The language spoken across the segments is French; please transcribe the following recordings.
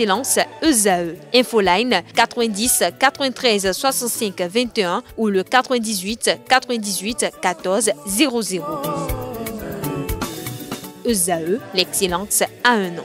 Excellence ESAE. Infoline 90 93 65 21 ou le 98 98 14 00. ESAE, l'excellence à un an.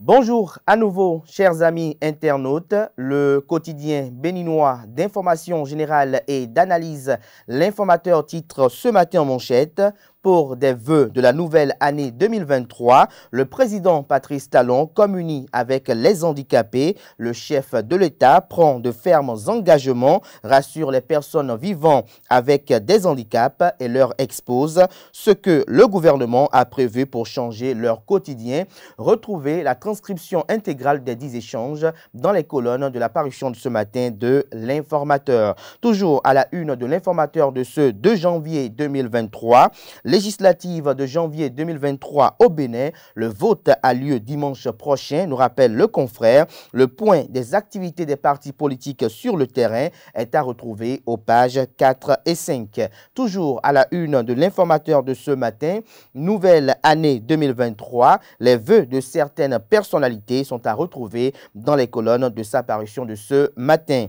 Bonjour à nouveau, chers amis internautes. Le quotidien béninois d'information générale et d'analyse, l'informateur titre ce matin en manchette pour des vœux de la nouvelle année 2023, le président Patrice Talon communie avec les handicapés. Le chef de l'État prend de fermes engagements, rassure les personnes vivant avec des handicaps et leur expose ce que le gouvernement a prévu pour changer leur quotidien. Retrouvez la transcription intégrale des 10 échanges dans les colonnes de la parution de ce matin de l'informateur. Toujours à la une de l'informateur de ce 2 janvier 2023, Législative de janvier 2023 au Bénin. Le vote a lieu dimanche prochain, nous rappelle le confrère. Le point des activités des partis politiques sur le terrain est à retrouver aux pages 4 et 5. Toujours à la une de l'informateur de ce matin, nouvelle année 2023, les vœux de certaines personnalités sont à retrouver dans les colonnes de sa parution de ce matin.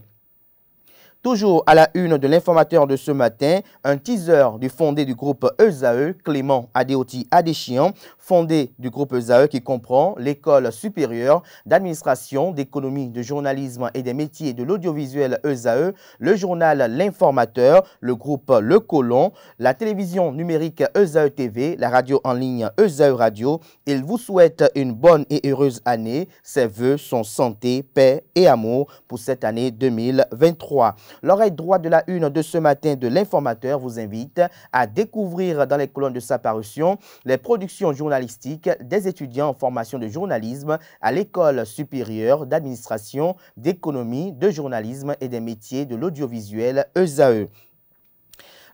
Toujours à la une de l'informateur de ce matin, un teaser du fondé du groupe ESAE, e, Clément Adéoti Adéchian, fondé du groupe ESAE e qui comprend l'école supérieure d'administration, d'économie, de journalisme et des métiers de l'audiovisuel ESAE, e, le journal L'Informateur, le groupe Le Colon, la télévision numérique ESAE TV, la radio en ligne ESAE Radio. Il vous souhaite une bonne et heureuse année. Ses voeux sont santé, paix et amour pour cette année 2023. L'oreille droite de la une de ce matin de l'informateur vous invite à découvrir dans les colonnes de sa parution les productions journalistiques des étudiants en formation de journalisme à l'école supérieure d'administration, d'économie, de journalisme et des métiers de l'audiovisuel ESAE.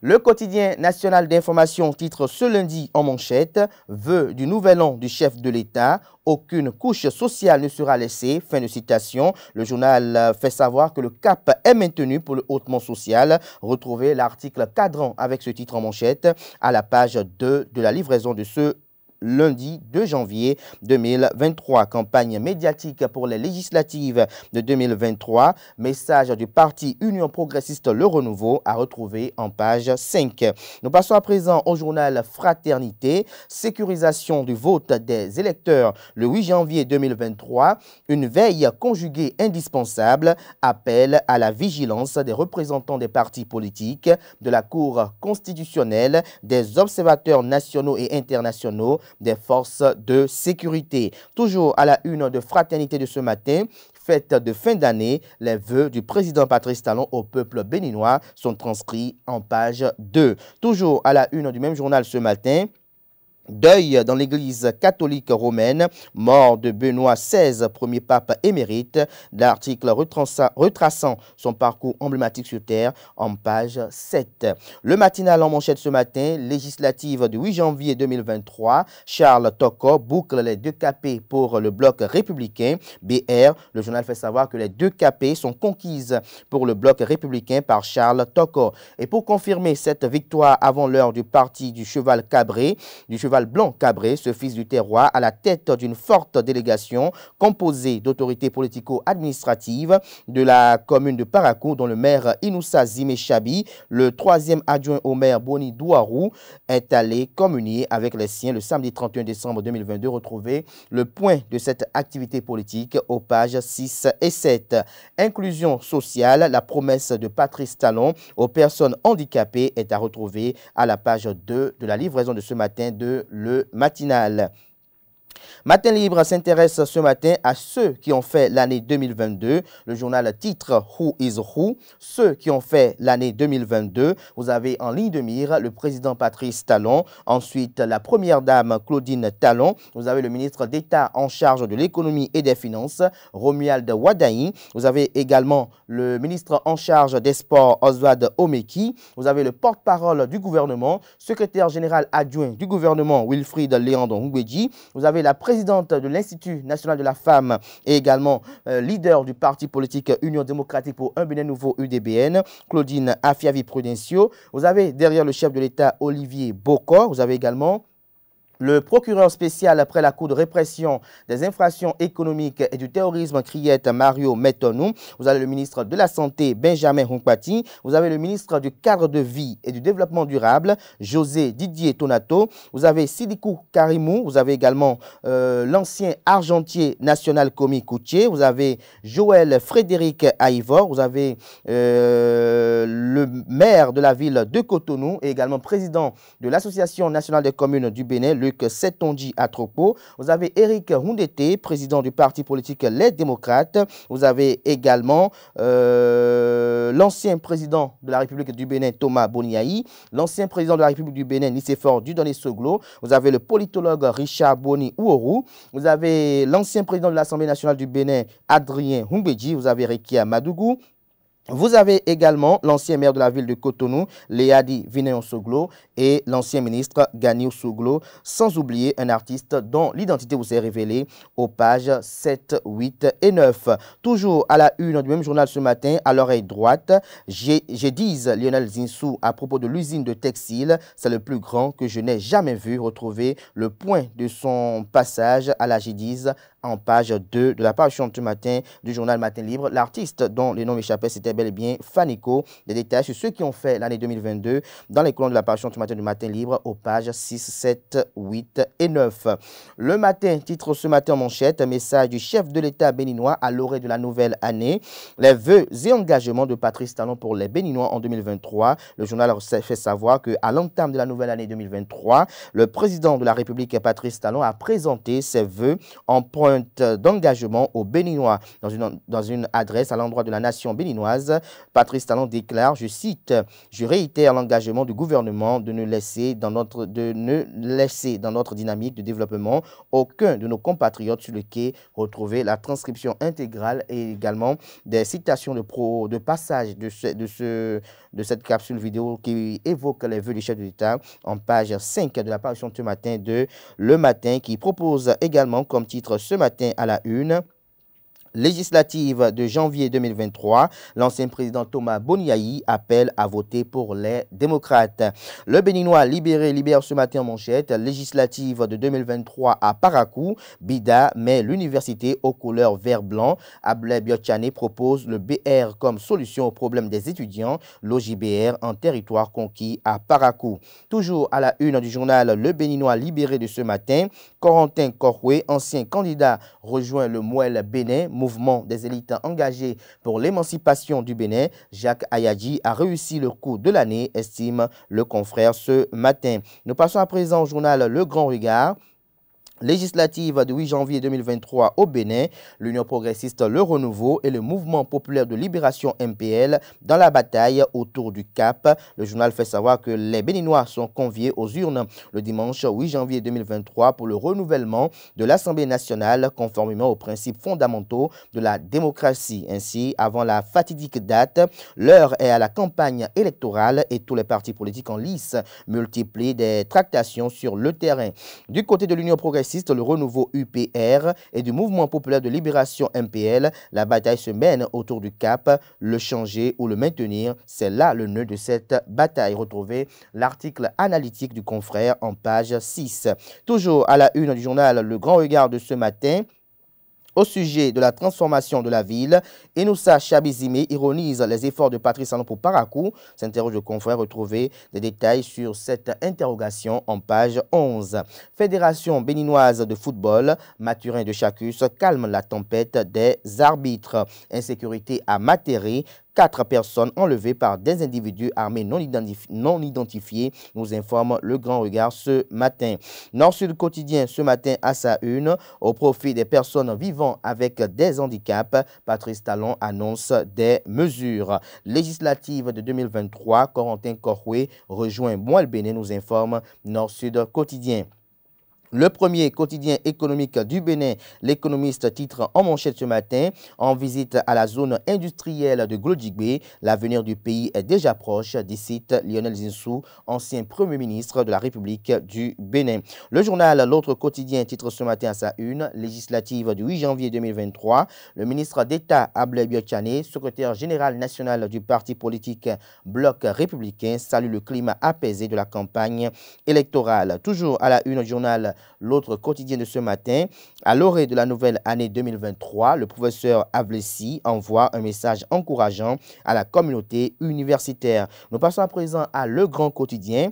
Le quotidien national d'information titre ce lundi en manchette « Vœu du nouvel an du chef de l'État, aucune couche sociale ne sera laissée ». Fin de citation. Le journal euh, fait savoir que le cap est maintenu pour le hautement social. Retrouvez l'article cadran avec ce titre en manchette à la page 2 de la livraison de ce lundi 2 janvier 2023. Campagne médiatique pour les législatives de 2023. Message du parti Union progressiste Le Renouveau à retrouver en page 5. Nous passons à présent au journal Fraternité. Sécurisation du vote des électeurs le 8 janvier 2023. Une veille conjuguée indispensable. Appel à la vigilance des représentants des partis politiques, de la Cour constitutionnelle, des observateurs nationaux et internationaux des forces de sécurité. Toujours à la une de fraternité de ce matin, fête de fin d'année, les vœux du président Patrice Talon au peuple béninois sont transcrits en page 2. Toujours à la une du même journal ce matin, Deuil dans l'Église catholique romaine, mort de Benoît XVI, premier pape émérite, l'article retraçant son parcours emblématique sur Terre en page 7. Le matinal en manchette ce matin, législative du 8 janvier 2023, Charles Tocco boucle les deux capés pour le bloc républicain. BR, le journal fait savoir que les deux capés sont conquises pour le bloc républicain par Charles Tocco. Et pour confirmer cette victoire avant l'heure du parti du cheval cabré, du cheval Blanc Cabré, ce fils du terroir, à la tête d'une forte délégation composée d'autorités politico-administratives de la commune de Parakou, dont le maire Inoussa Chabi, le troisième adjoint au maire Boni Douarou, est allé communier avec les siens le samedi 31 décembre 2022. retrouver le point de cette activité politique aux pages 6 et 7. Inclusion sociale, la promesse de Patrice Talon aux personnes handicapées est à retrouver à la page 2 de la livraison de ce matin de le matinal. Matin Libre s'intéresse ce matin à ceux qui ont fait l'année 2022. Le journal titre Who is Who Ceux qui ont fait l'année 2022. Vous avez en ligne de mire le président Patrice Talon, ensuite la première dame Claudine Talon. Vous avez le ministre d'État en charge de l'économie et des finances, Romuald Wadaï. Vous avez également le ministre en charge des sports, Oswald Omeki. Vous avez le porte-parole du gouvernement, secrétaire général adjoint du gouvernement, Wilfried Léandon Ngweji. Vous avez la la présidente de l'Institut national de la femme et également euh, leader du parti politique Union démocratique pour un Bénin nouveau UDBN, Claudine Afiavi Prudencio. Vous avez derrière le chef de l'État Olivier Bocor. Vous avez également le procureur spécial après la Cour de répression des infractions économiques et du terrorisme, Criette Mario Metonou. Vous avez le ministre de la Santé, Benjamin Hunkpati. Vous avez le ministre du cadre de vie et du développement durable, José Didier Tonato. Vous avez Sidikou Karimou. Vous avez également euh, l'ancien argentier national Comi Coutier. Vous avez Joël Frédéric Aïvor. Vous avez euh, le maire de la ville de Cotonou et également président de l'Association nationale des communes du Bénin, Luc dit à Vous avez Eric Houndete, président du parti politique Les Démocrates. Vous avez également euh, l'ancien président de la République du Bénin, Thomas Boniaï. L'ancien président de la République du Bénin, Nicéphore Dudonné Soglo. Vous avez le politologue Richard Boni Ouorou. Vous avez l'ancien président de l'Assemblée nationale du Bénin, Adrien Humbéji. Vous avez Rekia Madougou. Vous avez également l'ancien maire de la ville de Cotonou, Léadi Vinéon Soglo, et l'ancien ministre Gani Soglo, sans oublier un artiste dont l'identité vous est révélée aux pages 7, 8 et 9. Toujours à la une du même journal ce matin, à l'oreille droite, G10 Lionel Zinsou à propos de l'usine de textile. C'est le plus grand que je n'ai jamais vu retrouver le point de son passage à la G10 en page 2 de la page ce matin du journal Matin Libre. L'artiste dont les noms échappaient c'était bel et bien Fanico. Des détails sur ceux qui ont fait l'année 2022 dans les colonnes de la parution du matin du matin libre aux pages 6, 7, 8 et 9. Le matin, titre ce matin en manchette, message du chef de l'État béninois à l'orée de la nouvelle année. Les vœux et engagements de Patrice Talon pour les Béninois en 2023. Le journal fait savoir qu'à l'entame de la nouvelle année 2023, le président de la République, Patrice Talon, a présenté ses vœux en pointe d'engagement aux Béninois dans une, dans une adresse à l'endroit de la nation béninoise Patrice Talon déclare, je cite, je réitère l'engagement du gouvernement de ne laisser dans notre, de ne laisser dans notre dynamique de développement aucun de nos compatriotes sur le quai. retrouver la transcription intégrale et également des citations de, pro, de passage de, de, cette capsule vidéo qui évoque les vœux du chef de l'État en page 5 de la parution ce matin de Le Matin qui propose également comme titre ce matin à la une Législative de janvier 2023, l'ancien président Thomas Boniaï appelle à voter pour les démocrates. Le Béninois libéré libère ce matin en manchette législative de 2023 à Parakou. Bida met l'université aux couleurs vert-blanc. Ablay Biotchane propose le BR comme solution au problème des étudiants. L'OJBR en territoire conquis à Parakou. Toujours à la une du journal Le Béninois libéré de ce matin, Corentin Corroué, ancien candidat, rejoint le Mouel Bénin mouvement des élites engagées pour l'émancipation du Bénin, Jacques Ayadji a réussi le coup de l'année, estime le confrère ce matin. Nous passons à présent au journal Le Grand Regard législative du 8 janvier 2023 au Bénin, l'Union progressiste Le Renouveau et le Mouvement populaire de libération MPL dans la bataille autour du Cap. Le journal fait savoir que les Béninois sont conviés aux urnes le dimanche 8 janvier 2023 pour le renouvellement de l'Assemblée nationale conformément aux principes fondamentaux de la démocratie. Ainsi, avant la fatidique date, l'heure est à la campagne électorale et tous les partis politiques en lice multiplient des tractations sur le terrain. Du côté de l'Union progressiste, le renouveau UPR et du mouvement populaire de libération MPL, la bataille se mène autour du cap. Le changer ou le maintenir, c'est là le nœud de cette bataille. Retrouvez l'article analytique du confrère en page 6. Toujours à la une du journal Le Grand Regard de ce matin, au sujet de la transformation de la ville. Enoussa Chabizime ironise les efforts de Patrice Salon pour Parakou. S'interroge le confrère retrouver des détails sur cette interrogation en page 11. Fédération béninoise de football, Maturin de Chacus calme la tempête des arbitres. Insécurité à Matéré. Quatre personnes enlevées par des individus armés non, identifiés, nous informe le Grand Regard ce matin. Nord-Sud quotidien ce matin à sa une, au profit des personnes vivant avec des handicaps, Patrice Talon annonce des mesures. législatives de 2023, Corentin Corroué rejoint Moël Béné, nous informe Nord-Sud quotidien. Le premier quotidien économique du Bénin, l'économiste titre en manchette ce matin, en visite à la zone industrielle de Glodjigbe, l'avenir du pays est déjà proche, décide Lionel Zinsou, ancien Premier ministre de la République du Bénin. Le journal L'autre quotidien titre ce matin à sa une, législative du 8 janvier 2023, le ministre d'État Ablé Biotchane, secrétaire général national du parti politique Bloc républicain, salue le climat apaisé de la campagne électorale. Toujours à la une journal l'autre quotidien de ce matin. À l'orée de la nouvelle année 2023, le professeur Avlessi envoie un message encourageant à la communauté universitaire. Nous passons à présent à Le Grand Quotidien.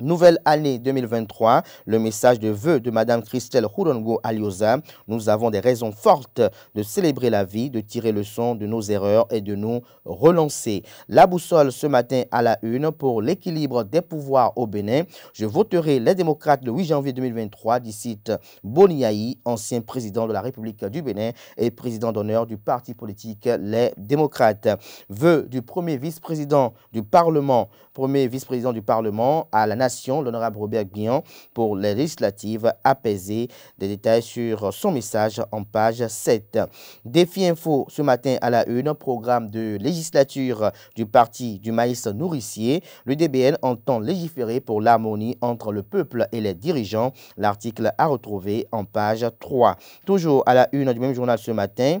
Nouvelle année 2023, le message de vœux de Mme Christelle Hurongo Aliosa. Nous avons des raisons fortes de célébrer la vie, de tirer le son de nos erreurs et de nous relancer. La boussole ce matin à la une pour l'équilibre des pouvoirs au Bénin. Je voterai les démocrates le 8 janvier 2023, dit cite Boniaï, ancien président de la République du Bénin et président d'honneur du parti politique Les Démocrates. Vœux du premier vice-président du Parlement, premier vice-président du Parlement à la l'honorable Robert Guillon, pour les législatives apaisées. Des détails sur son message en page 7. Défi info ce matin à la une, programme de législature du parti du maïs nourricier. Le DBN entend légiférer pour l'harmonie entre le peuple et les dirigeants. L'article à retrouver en page 3. Toujours à la une du même journal ce matin,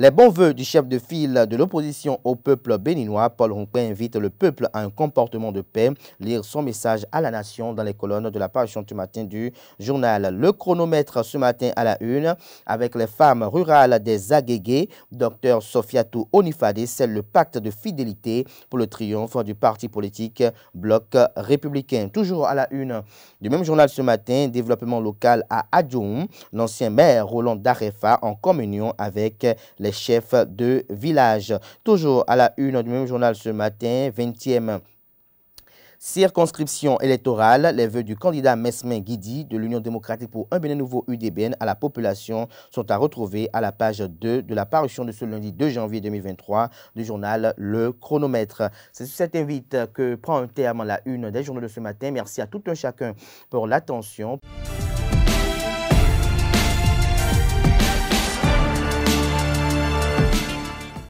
les bons voeux du chef de file de l'opposition au peuple béninois, Paul Ronquin, invite le peuple à un comportement de paix. Lire son message à la nation dans les colonnes de la parution du matin du journal. Le chronomètre ce matin à la une avec les femmes rurales des Aguégués. Docteur Sofiatou Onifade, c'est le pacte de fidélité pour le triomphe du parti politique Bloc républicain. Toujours à la une du même journal ce matin, développement local à Adjoum, l'ancien maire Roland Darefa en communion avec les les chefs de village. Toujours à la une du même journal ce matin, 20e circonscription électorale, les vœux du candidat Mesmin Guidi de l'Union démocratique pour un Bénin nouveau UDBN à la population sont à retrouver à la page 2 de la parution de ce lundi 2 janvier 2023 du journal Le Chronomètre. C'est sur cet invite que prend un terme la une des journaux de ce matin. Merci à tout un chacun pour l'attention.